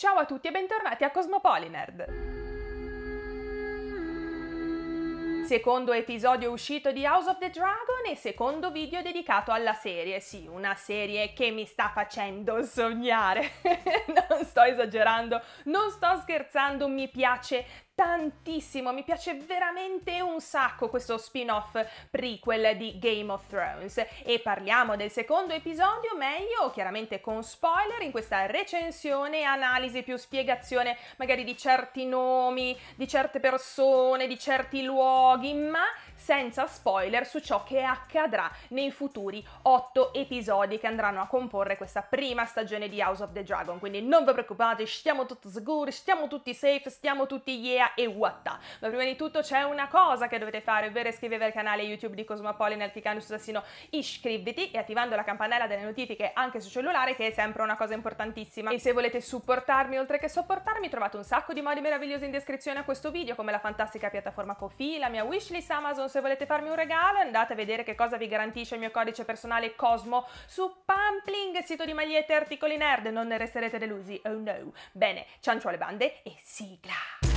Ciao a tutti e bentornati a Cosmopolinerd! Secondo episodio uscito di House of the Dragon e secondo video dedicato alla serie, sì, una serie che mi sta facendo sognare, non sto esagerando, non sto scherzando, mi piace tantissimo, mi piace veramente un sacco questo spin-off prequel di Game of Thrones e parliamo del secondo episodio, meglio chiaramente con spoiler in questa recensione, analisi più spiegazione magari di certi nomi, di certe persone, di certi luoghi, ma senza spoiler su ciò che accadrà nei futuri 8 episodi che andranno a comporre questa prima stagione di House of the Dragon. Quindi non vi preoccupate, stiamo tutti sicuri, stiamo tutti safe, stiamo tutti yeah e what whatta. Ma prima di tutto c'è una cosa che dovete fare, ovvero iscrivervi al canale YouTube di Cosmopolitan al cliccando sul iscriviti e attivando la campanella delle notifiche anche sul cellulare che è sempre una cosa importantissima. E se volete supportarmi oltre che sopportarmi trovate un sacco di modi meravigliosi in descrizione a questo video come la fantastica piattaforma Kofi, la mia wishlist Amazon se volete farmi un regalo andate a vedere che cosa vi garantisce il mio codice personale Cosmo su Pampling, sito di magliette e articoli nerd, non ne resterete delusi, oh no. Bene, ciancio alle bande e sigla!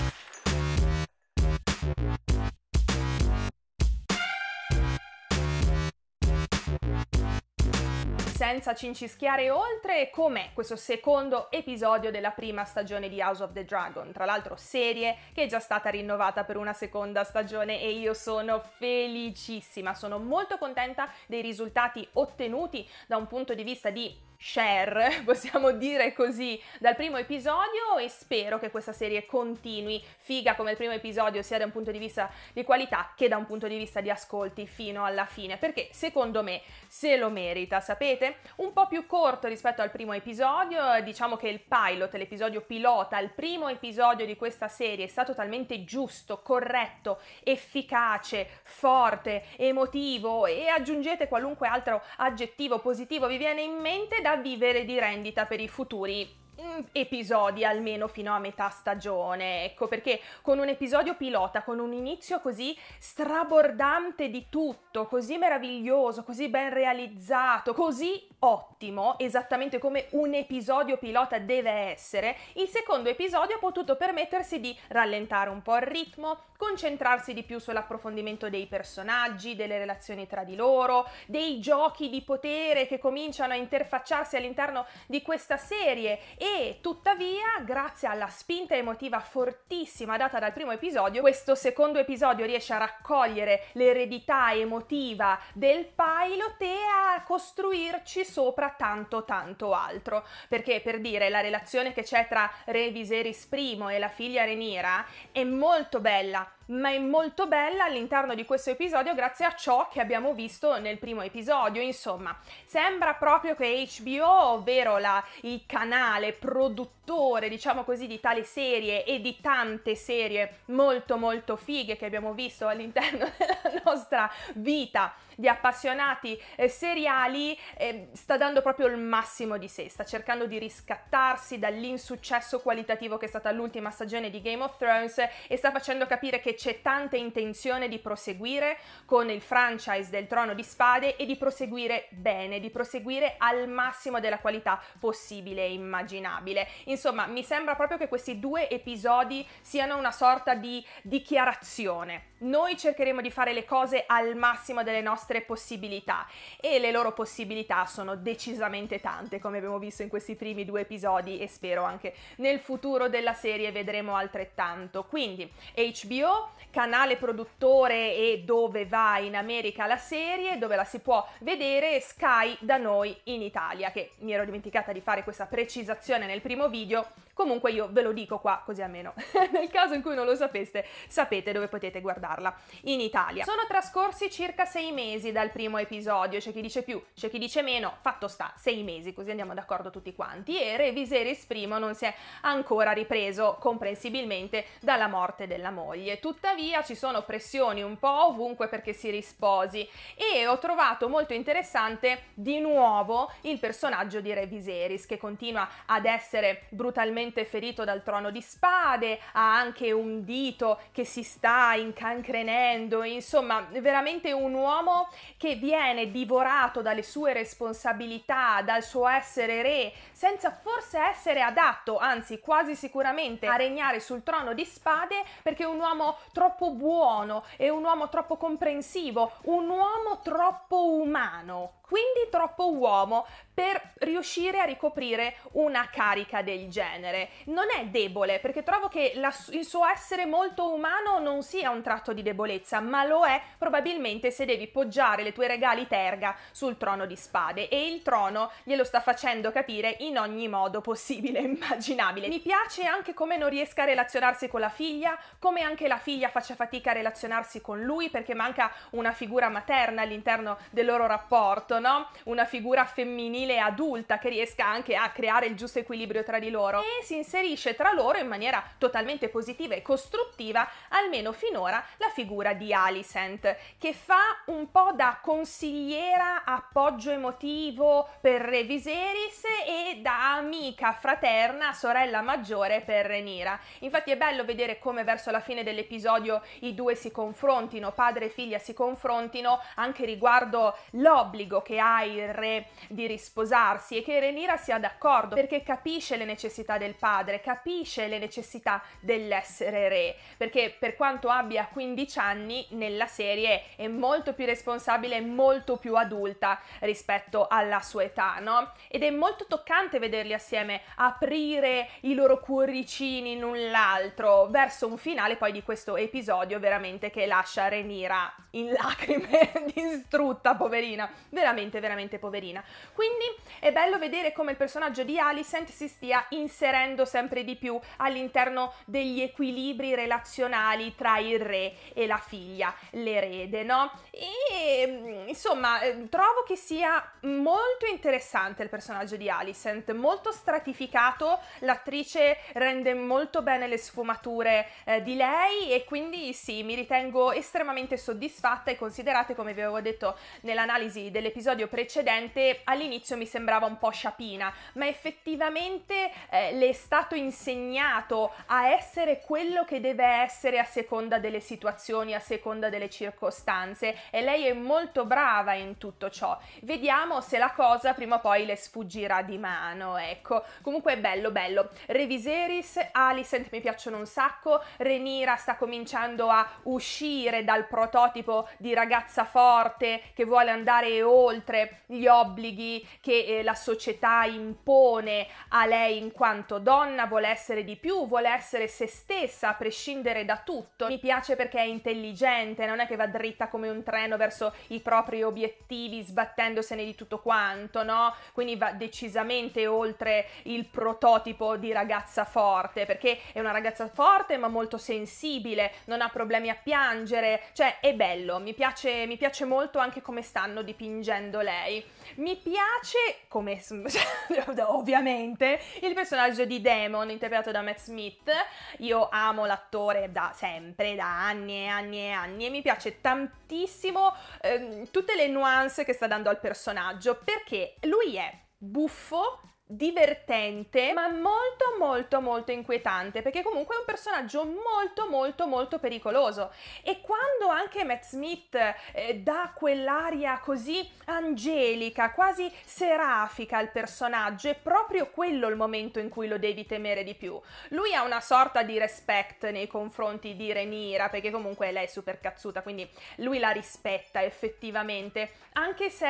senza cincischiare oltre, com'è questo secondo episodio della prima stagione di House of the Dragon, tra l'altro serie che è già stata rinnovata per una seconda stagione e io sono felicissima, sono molto contenta dei risultati ottenuti da un punto di vista di share, possiamo dire così, dal primo episodio e spero che questa serie continui figa come il primo episodio sia da un punto di vista di qualità che da un punto di vista di ascolti fino alla fine, perché secondo me se lo merita, sapete? Un po' più corto rispetto al primo episodio, diciamo che il pilot, l'episodio pilota, il primo episodio di questa serie è stato talmente giusto, corretto, efficace, forte, emotivo e aggiungete qualunque altro aggettivo positivo vi viene in mente da da vivere di rendita per i futuri mm, episodi almeno fino a metà stagione ecco perché con un episodio pilota con un inizio così strabordante di tutto così meraviglioso così ben realizzato così ottimo, esattamente come un episodio pilota deve essere, il secondo episodio ha potuto permettersi di rallentare un po' il ritmo, concentrarsi di più sull'approfondimento dei personaggi, delle relazioni tra di loro, dei giochi di potere che cominciano a interfacciarsi all'interno di questa serie e tuttavia, grazie alla spinta emotiva fortissima data dal primo episodio, questo secondo episodio riesce a raccogliere l'eredità emotiva del pilot e a costruirci sopra tanto tanto altro, perché per dire la relazione che c'è tra Re Viserys I e la figlia Renira è molto bella, ma è molto bella all'interno di questo episodio grazie a ciò che abbiamo visto nel primo episodio. Insomma, sembra proprio che HBO, ovvero la, il canale produttore, diciamo così, di tale serie e di tante serie molto molto fighe che abbiamo visto all'interno della nostra vita di appassionati eh, seriali, eh, sta dando proprio il massimo di sé, sta cercando di riscattarsi dall'insuccesso qualitativo che è stata l'ultima stagione di Game of Thrones e sta facendo capire che c'è tanta intenzione di proseguire con il franchise del Trono di Spade e di proseguire bene, di proseguire al massimo della qualità possibile e immaginabile. Insomma, mi sembra proprio che questi due episodi siano una sorta di dichiarazione noi cercheremo di fare le cose al massimo delle nostre possibilità e le loro possibilità sono decisamente tante, come abbiamo visto in questi primi due episodi e spero anche nel futuro della serie vedremo altrettanto. Quindi HBO, canale produttore e dove va in America la serie, dove la si può vedere, Sky da noi in Italia, che mi ero dimenticata di fare questa precisazione nel primo video, comunque io ve lo dico qua così almeno nel caso in cui non lo sapeste sapete dove potete guardare portarla in Italia. Sono trascorsi circa sei mesi dal primo episodio, c'è chi dice più, c'è chi dice meno, fatto sta, sei mesi, così andiamo d'accordo tutti quanti, e Reviseris primo non si è ancora ripreso, comprensibilmente, dalla morte della moglie. Tuttavia ci sono pressioni un po' ovunque perché si risposi e ho trovato molto interessante di nuovo il personaggio di Re Viserys che continua ad essere brutalmente ferito dal trono di spade, ha anche un dito che si sta incancrenendo incancrenendo, insomma, veramente un uomo che viene divorato dalle sue responsabilità, dal suo essere re, senza forse essere adatto, anzi quasi sicuramente, a regnare sul trono di spade perché è un uomo troppo buono, è un uomo troppo comprensivo, un uomo troppo umano quindi troppo uomo per riuscire a ricoprire una carica del genere. Non è debole, perché trovo che la, il suo essere molto umano non sia un tratto di debolezza, ma lo è probabilmente se devi poggiare le tue regali terga sul trono di spade e il trono glielo sta facendo capire in ogni modo possibile e immaginabile. Mi piace anche come non riesca a relazionarsi con la figlia, come anche la figlia faccia fatica a relazionarsi con lui perché manca una figura materna all'interno del loro rapporto, no? Una figura femminile adulta che riesca anche a creare il giusto equilibrio tra di loro e si inserisce tra loro in maniera totalmente positiva e costruttiva, almeno finora, la figura di Alicent, che fa un po' da consigliera, appoggio emotivo per Re Viserys e da amica fraterna, sorella maggiore per Renira. Infatti è bello vedere come verso la fine dell'episodio i due si confrontino, padre e figlia si confrontino anche riguardo l'obbligo che che ha il re di risposarsi e che Renira sia d'accordo perché capisce le necessità del padre, capisce le necessità dell'essere re, perché per quanto abbia 15 anni nella serie è molto più responsabile e molto più adulta rispetto alla sua età, no? Ed è molto toccante vederli assieme aprire i loro cuoricini in un l'altro verso un finale poi di questo episodio veramente che lascia Renira in lacrime distrutta, poverina, veramente veramente, veramente poverina. Quindi è bello vedere come il personaggio di Alicent si stia inserendo sempre di più all'interno degli equilibri relazionali tra il re e la figlia, l'erede, no? E mm, insomma, eh, trovo che sia molto interessante il personaggio di Alicent, molto stratificato, l'attrice rende molto bene le sfumature eh, di lei e quindi sì, mi ritengo estremamente soddisfatta e considerate, come vi avevo detto nell'analisi dell'episodio nell'episodio precedente all'inizio mi sembrava un po' sciapina, ma effettivamente eh, le è stato insegnato a essere quello che deve essere a seconda delle situazioni, a seconda delle circostanze e lei è molto brava in tutto ciò. Vediamo se la cosa prima o poi le sfuggirà di mano, ecco. Comunque è bello, bello. Reviseris, Alicent mi piacciono un sacco, Renira sta cominciando a uscire dal prototipo di ragazza forte che vuole andare oltre oltre gli obblighi che eh, la società impone a lei in quanto donna, vuole essere di più, vuole essere se stessa a prescindere da tutto. Mi piace perché è intelligente, non è che va dritta come un treno verso i propri obiettivi sbattendosene di tutto quanto, no? Quindi va decisamente oltre il prototipo di ragazza forte, perché è una ragazza forte ma molto sensibile, non ha problemi a piangere, cioè è bello, mi piace, mi piace molto anche come stanno dipingendo dicendo lei. Mi piace, come cioè, ovviamente, il personaggio di Damon interpretato da Matt Smith. Io amo l'attore da sempre, da anni e anni e anni, e mi piace tantissimo eh, tutte le nuance che sta dando al personaggio, perché lui è buffo, divertente ma molto molto molto inquietante perché comunque è un personaggio molto molto molto pericoloso e quando anche Matt Smith eh, dà quell'aria così angelica quasi serafica al personaggio è proprio quello il momento in cui lo devi temere di più lui ha una sorta di respect nei confronti di Renira perché comunque lei è super cazzuta quindi lui la rispetta effettivamente anche se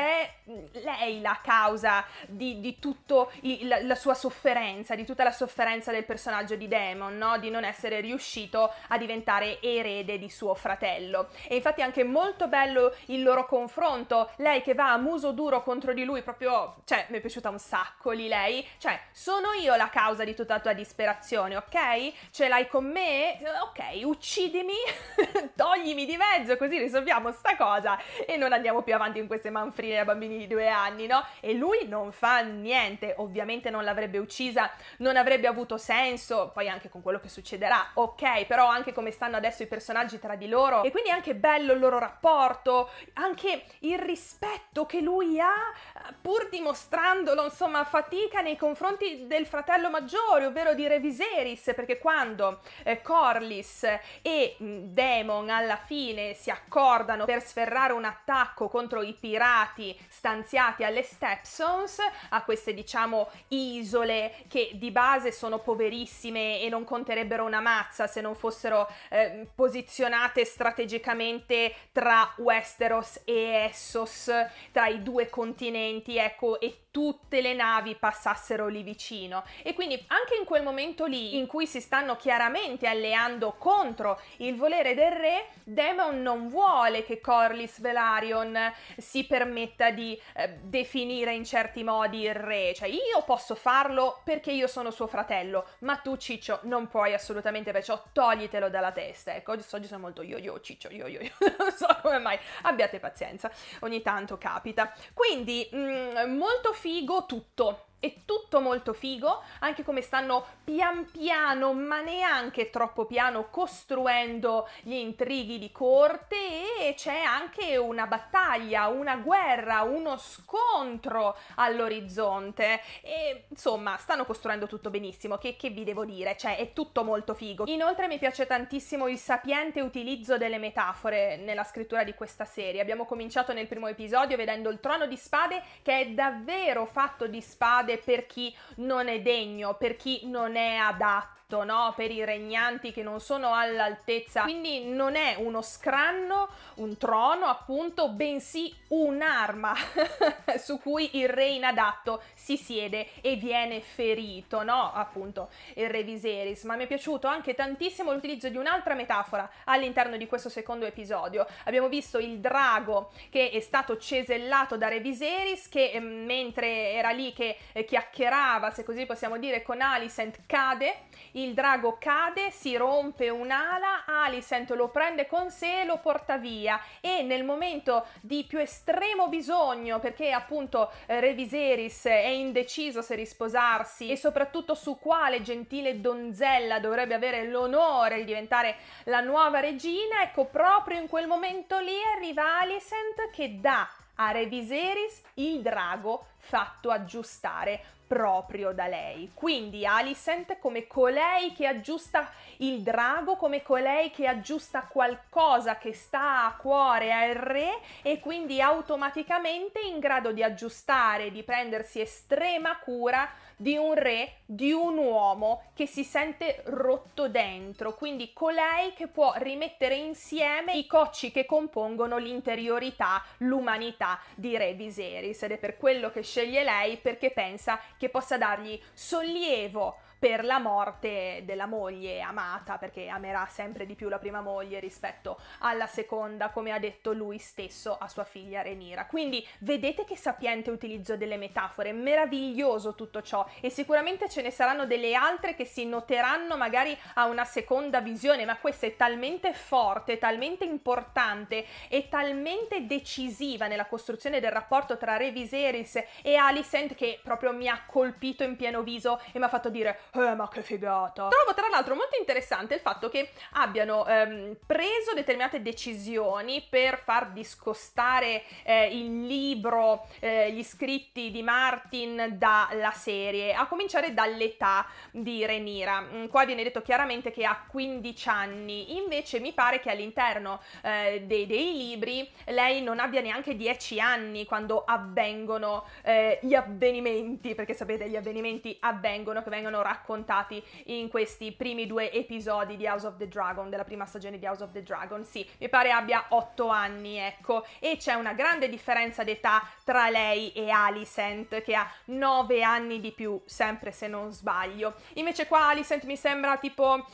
mm, è lei la causa di, di tutto il la, la, sua sofferenza, di tutta la sofferenza del personaggio di Damon, no? di non essere riuscito a diventare erede di suo fratello. E infatti è anche molto bello il loro confronto, lei che va a muso duro contro di lui, proprio, cioè, mi è piaciuta un sacco lì lei, cioè, sono io la causa di tutta la tua disperazione, ok? Ce l'hai con me? Ok, uccidimi, toglimi di mezzo, così risolviamo sta cosa e non andiamo più avanti in queste manfrine da bambini di due anni, no? E lui non fa niente, ovviamente ovviamente non l'avrebbe uccisa, non avrebbe avuto senso, poi anche con quello che succederà, ok, però anche come stanno adesso i personaggi tra di loro e quindi è anche bello il loro rapporto, anche il rispetto che lui ha pur dimostrandolo, insomma, fatica nei confronti del fratello maggiore, ovvero di Reviseris, perché quando eh, Corlys e Demon alla fine si accordano per sferrare un attacco contro i pirati stanziati alle Stepsons, a queste diciamo isole che di base sono poverissime e non conterebbero una mazza se non fossero eh, posizionate strategicamente tra Westeros e Essos, tra i due continenti, ecco, e tutte le navi passassero lì vicino e quindi anche in quel momento lì in cui si stanno chiaramente alleando contro il volere del re, Daemon non vuole che Corlys Velaryon si permetta di eh, definire in certi modi il re, cioè io posso farlo perché io sono suo fratello, ma tu Ciccio non puoi assolutamente, perciò toglitelo dalla testa. Ecco, oggi, sono molto io io Ciccio, io io, io. non so come mai, abbiate pazienza, ogni tanto capita. Quindi mh, mm, molto figo tutto. È tutto molto figo, anche come stanno pian piano, ma neanche troppo piano, costruendo gli intrighi di corte e c'è anche una battaglia, una guerra, uno scontro all'orizzonte. E insomma, stanno costruendo tutto benissimo, che, che vi devo dire? Cioè, è tutto molto figo. Inoltre mi piace tantissimo il sapiente utilizzo delle metafore nella scrittura di questa serie. Abbiamo cominciato nel primo episodio vedendo il trono di spade che è davvero fatto di spade per chi non è degno, per chi non è adatto fatto no? per i regnanti che non sono all'altezza. Quindi non è uno scranno, un trono appunto, bensì un'arma su cui il re inadatto si siede e viene ferito, no? appunto il re Viserys. Ma mi è piaciuto anche tantissimo l'utilizzo di un'altra metafora all'interno di questo secondo episodio. Abbiamo visto il drago che è stato cesellato da re Viserys che ehm, mentre era lì che eh, chiacchierava, se così possiamo dire, con Alicent cade il drago cade, si rompe un'ala, Alicent lo prende con sé e lo porta via e nel momento di più estremo bisogno, perché appunto eh, Reviseris è indeciso se risposarsi e soprattutto su quale gentile donzella dovrebbe avere l'onore di diventare la nuova regina, ecco proprio in quel momento lì arriva Alicent che dà a Reviseris il drago fatto aggiustare proprio da lei. Quindi Alicent come colei che aggiusta il drago, come colei che aggiusta qualcosa che sta a cuore al re e quindi automaticamente in grado di aggiustare, di prendersi estrema cura di un re, di un uomo che si sente rotto dentro, quindi colei che può rimettere insieme i cocci che compongono l'interiorità, l'umanità di Re Viserys ed è per quello che sceglie lei perché pensa che possa dargli sollievo per la morte della moglie amata, perché amerà sempre di più la prima moglie rispetto alla seconda, come ha detto lui stesso a sua figlia Renira. Quindi vedete che sapiente utilizzo delle metafore, meraviglioso tutto ciò e sicuramente ce ne saranno delle altre che si noteranno magari a una seconda visione, ma questa è talmente forte, talmente importante e talmente decisiva nella costruzione del rapporto tra Re Viserys e Alicent che proprio mi ha colpito in pieno viso e mi ha fatto dire eh, ma che figata. Trovo tra l'altro molto interessante il fatto che abbiano ehm, preso determinate decisioni per far discostare eh, il libro, eh, gli scritti di Martin dalla serie, a cominciare dall'età di Renira. Mm, qua viene detto chiaramente che ha 15 anni, invece mi pare che all'interno eh, dei, dei, libri lei non abbia neanche 10 anni quando avvengono eh, gli avvenimenti, perché sapete gli avvenimenti avvengono, che vengono raccontati raccontati in questi primi due episodi di House of the Dragon, della prima stagione di House of the Dragon. Sì, mi pare abbia otto anni, ecco, e c'è una grande differenza d'età tra lei e Alicent, che ha nove anni di più, sempre se non sbaglio. Invece qua Alicent mi sembra tipo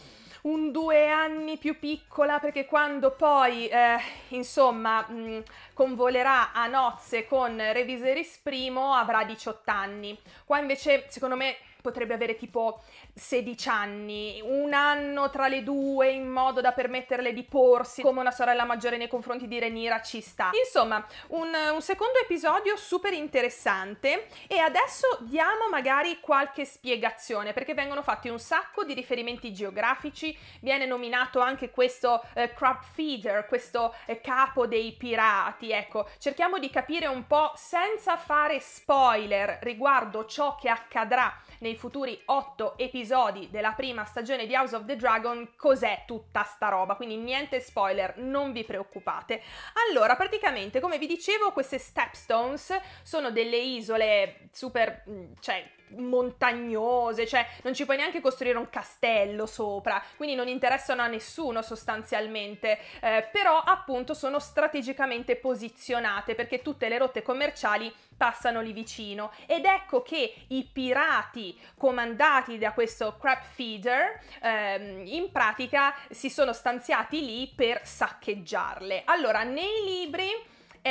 un due anni più piccola perché quando poi eh, insomma mh, mm, convolerà a nozze con Reviseris I avrà 18 anni. Qua invece secondo me potrebbe avere tipo 16 anni, un anno tra le due in modo da permetterle di porsi come una sorella maggiore nei confronti di Renira ci sta. Insomma, un, un secondo episodio super interessante e adesso diamo magari qualche spiegazione perché vengono fatti un sacco di riferimenti geografici, viene nominato anche questo eh, crab feeder, questo eh, capo dei pirati, ecco, cerchiamo di capire un po' senza fare spoiler riguardo ciò che accadrà nel nei futuri otto episodi della prima stagione di House of the Dragon cos'è tutta sta roba, quindi niente spoiler, non vi preoccupate. Allora, praticamente, come vi dicevo, queste Stepstones sono delle isole super, mm, cioè montagnose, cioè non ci puoi neanche costruire un castello sopra, quindi non interessano a nessuno sostanzialmente, eh, però appunto sono strategicamente posizionate perché tutte le rotte commerciali passano lì vicino ed ecco che i pirati comandati da questo crab feeder ehm, in pratica si sono stanziati lì per saccheggiarle. Allora, nei libri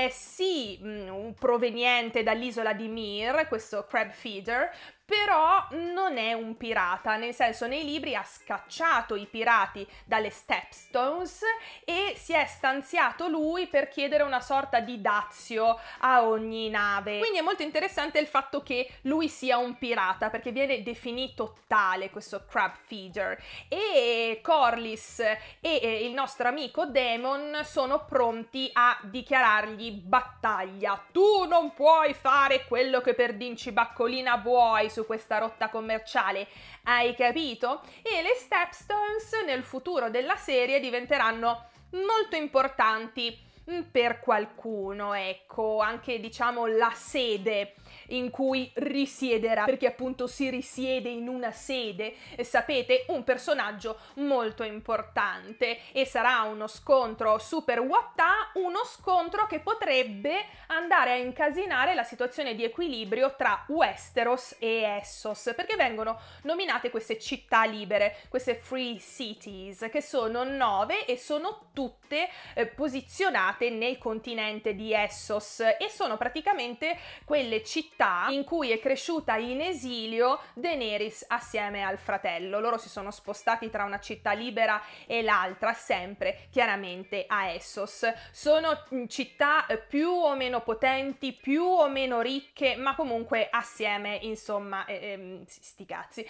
è sì mh, proveniente dall'isola di Mir, questo crab feeder, però non è un pirata, nel senso nei libri ha scacciato i pirati dalle Stepstones e si è stanziato lui per chiedere una sorta di dazio a ogni nave. Quindi è molto interessante il fatto che lui sia un pirata perché viene definito tale questo crab feeder e Corliss e il nostro amico Damon sono pronti a dichiarargli battaglia. Tu non puoi fare quello che per Dincibaccolina vuoi su questa rotta commerciale, hai capito? E le Stepstones nel futuro della serie diventeranno molto importanti mm, per qualcuno, ecco, anche diciamo la sede in cui risiederà, perché appunto si risiede in una sede, sapete, un personaggio molto importante e sarà uno scontro super wattà, uno scontro che potrebbe andare a incasinare la situazione di equilibrio tra Westeros e Essos, perché vengono nominate queste città libere, queste free cities, che sono nove e sono tutte eh, posizionate nel continente di Essos e sono praticamente quelle città città in cui è cresciuta in esilio Daenerys assieme al fratello. Loro si sono spostati tra una città libera e l'altra, sempre chiaramente a Essos. Sono città eh, più o meno potenti, più o meno ricche, ma comunque assieme, insomma, eh, ehm, sti cazzi.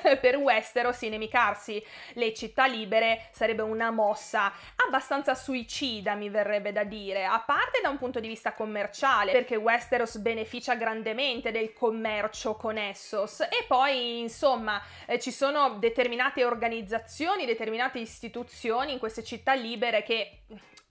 per Westeros inemicarsi le città libere sarebbe una mossa abbastanza suicida, mi verrebbe da dire, a parte da un punto di vista commerciale, perché Westeros beneficia grandemente grandemente del commercio con Essos e poi insomma eh, ci sono determinate organizzazioni, determinate istituzioni in queste città libere che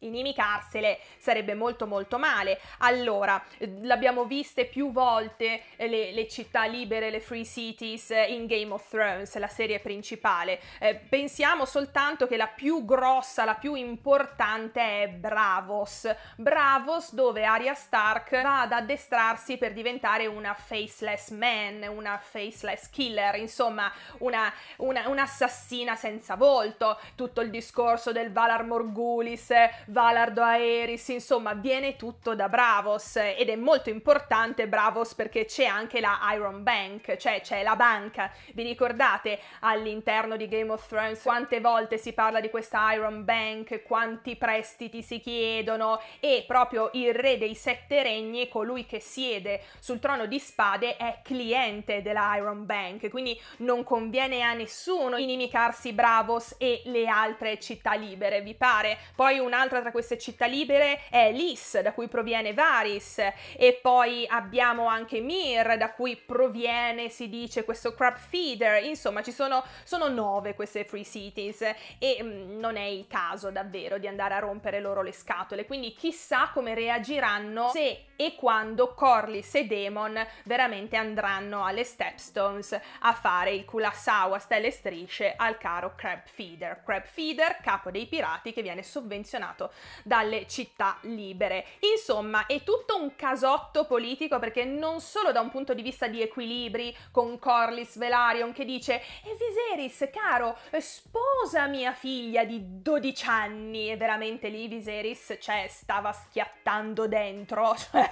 inimicarsele sarebbe molto molto male. Allora, eh, l'abbiamo viste più volte eh, le, le città libere, le free cities eh, in Game of Thrones, la serie principale. Eh, pensiamo soltanto che la più grossa, la più importante è Bravos. Bravos dove Arya Stark va ad addestrarsi per diventare una faceless man, una faceless killer, insomma una, una, un'assassina senza volto. Tutto il discorso del Valar Morgulis Valardo Aeris, insomma viene tutto da Bravos ed è molto importante Bravos perché c'è anche la Iron Bank, cioè c'è la banca. Vi ricordate all'interno di Game of Thrones quante volte si parla di questa Iron Bank, quanti prestiti si chiedono e proprio il re dei sette regni, colui che siede sul trono di spade, è cliente della Iron Bank, quindi non conviene a nessuno inimicarsi Bravos e le altre città libere, vi pare? Poi un altro inoltre tra queste città libere è Lis, da cui proviene Varis, e poi abbiamo anche Mir, da cui proviene, si dice, questo crab feeder. Insomma, ci sono, sono nove queste free cities e mh, mm, non è il caso davvero di andare a rompere loro le scatole. Quindi chissà come reagiranno se e quando Corlys e Demon veramente andranno alle Stepstones a fare il Kulasawa stelle strisce al caro Crab Feeder. Crab Feeder, capo dei pirati che viene sovvenzionato appunto dalle città libere. Insomma, è tutto un casotto politico perché non solo da un punto di vista di equilibri con Corlys Velaryon che dice "E Viserys, caro, sposa mia figlia di 12 anni" e veramente lì Viserys cioè stava schiattando dentro, cioè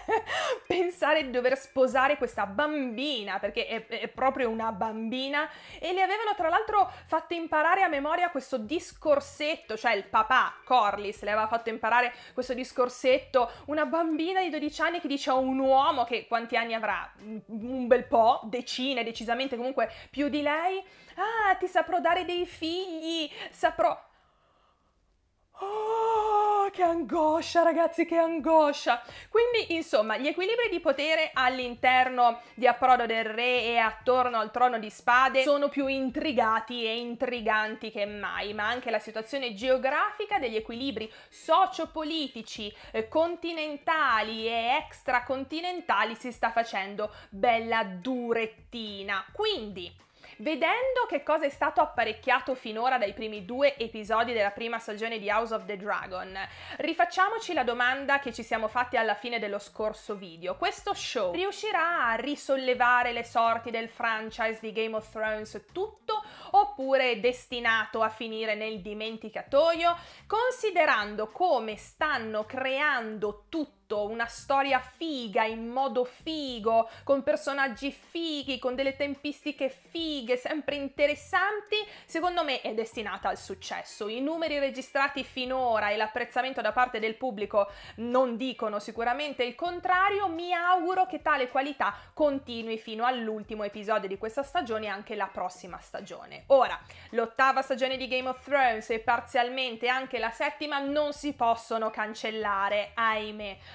pensare di dover sposare questa bambina perché è, è proprio una bambina e le avevano tra l'altro fatto imparare a memoria questo discorsetto, cioè il papà Corlys le aveva aveva fatto imparare questo discorsetto, una bambina di 12 anni che dice a un uomo che quanti anni avrà, un bel po', decine, decisamente comunque più di lei, ah ti saprò dare dei figli, saprò... Oh! che angoscia, ragazzi, che angoscia! Quindi, insomma, gli equilibri di potere all'interno di Approdo del Re e attorno al trono di spade sono più intrigati e intriganti che mai, ma anche la situazione geografica degli equilibri sociopolitici, eh, continentali e extracontinentali si sta facendo bella durettina. Quindi, Vedendo che cosa è stato apparecchiato finora dai primi due episodi della prima stagione di House of the Dragon, rifacciamoci la domanda che ci siamo fatti alla fine dello scorso video. Questo show riuscirà a risollevare le sorti del franchise di Game of Thrones tutto oppure è destinato a finire nel dimenticatoio? Considerando come stanno creando tutto tutto, una storia figa, in modo figo, con personaggi fighi, con delle tempistiche fighe, sempre interessanti, secondo me è destinata al successo. I numeri registrati finora e l'apprezzamento da parte del pubblico non dicono sicuramente il contrario, mi auguro che tale qualità continui fino all'ultimo episodio di questa stagione e anche la prossima stagione. Ora, l'ottava stagione di Game of Thrones e parzialmente anche la settima non si possono cancellare, ahimè.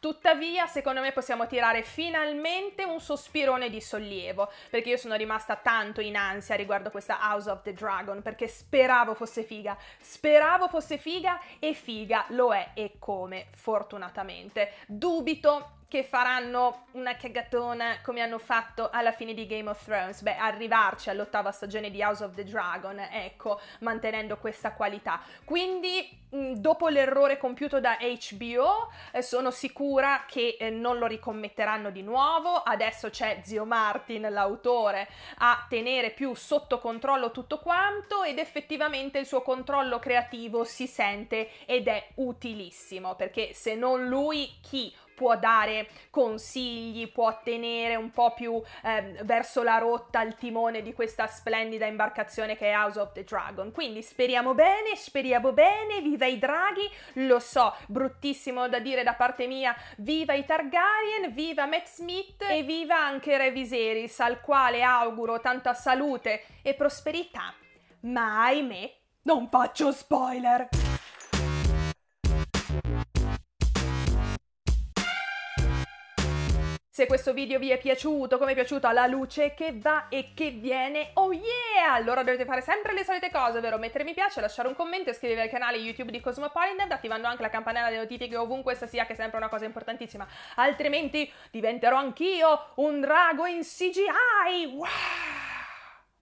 Tuttavia, secondo me possiamo tirare finalmente un sospirone di sollievo, perché io sono rimasta tanto in ansia riguardo questa House of the Dragon, perché speravo fosse figa, speravo fosse figa e figa lo è e come, fortunatamente. Dubito che faranno una cagatona come hanno fatto alla fine di Game of Thrones. Beh, arrivarci all'ottava stagione di House of the Dragon, ecco, mantenendo questa qualità. Quindi, dopo l'errore compiuto da HBO, eh, sono sicura sicura che eh, non lo ricommetteranno di nuovo. Adesso c'è zio Martin, l'autore, a tenere più sotto controllo tutto quanto ed effettivamente il suo controllo creativo si sente ed è utilissimo perché se non lui chi può dare consigli, può tenere un po' più eh, verso la rotta il timone di questa splendida imbarcazione che è House of the Dragon. Quindi speriamo bene, speriamo bene, viva i draghi, lo so, bruttissimo da dire da parte mia, viva i Targaryen, viva Matt Smith e viva anche Re Viserys, al quale auguro tanta salute e prosperità, ma ahimè non faccio spoiler! Se questo video vi è piaciuto, come è piaciuto alla luce che va e che viene, oh yeah! Allora dovete fare sempre le solite cose, ovvero mettere mi piace, lasciare un commento, iscrivervi al canale YouTube di Cosmopolitan, attivando anche la campanella delle notifiche ovunque essa sia, che è sempre una cosa importantissima. Altrimenti diventerò anch'io un drago in CGI! Wow!